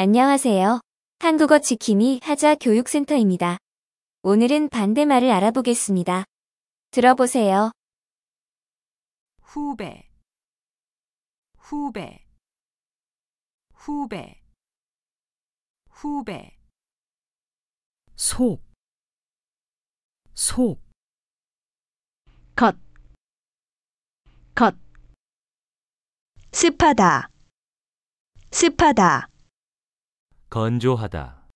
안녕하세요. 한국어 지킴이 하자 교육센터입니다. 오늘은 반대말을 알아보겠습니다. 들어보세요. 후배 후배 후배 후배 속, 속, 겉, 겉, 습하다, 습하다. 건조하다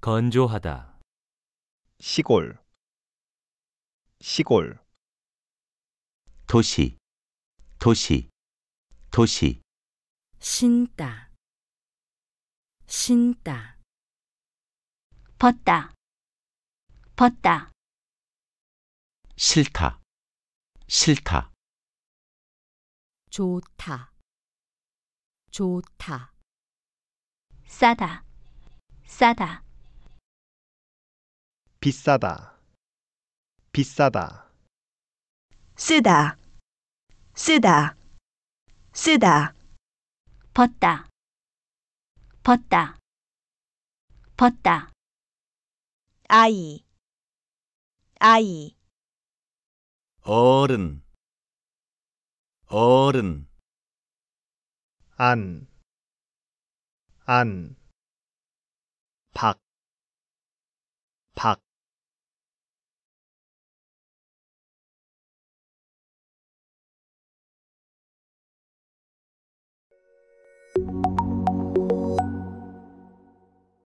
건조하다 시골 시골 도시 도시 도시 신다 신다 벗다 벗다 싫다 싫다 좋다 좋다 싸다, 싸다, 비싸다, 비싸다, 쓰다, 쓰다, 쓰다, 벗다, 벗다, 벗다, 아이, 아이, 어른, 어른. 안, อันผัก ผัก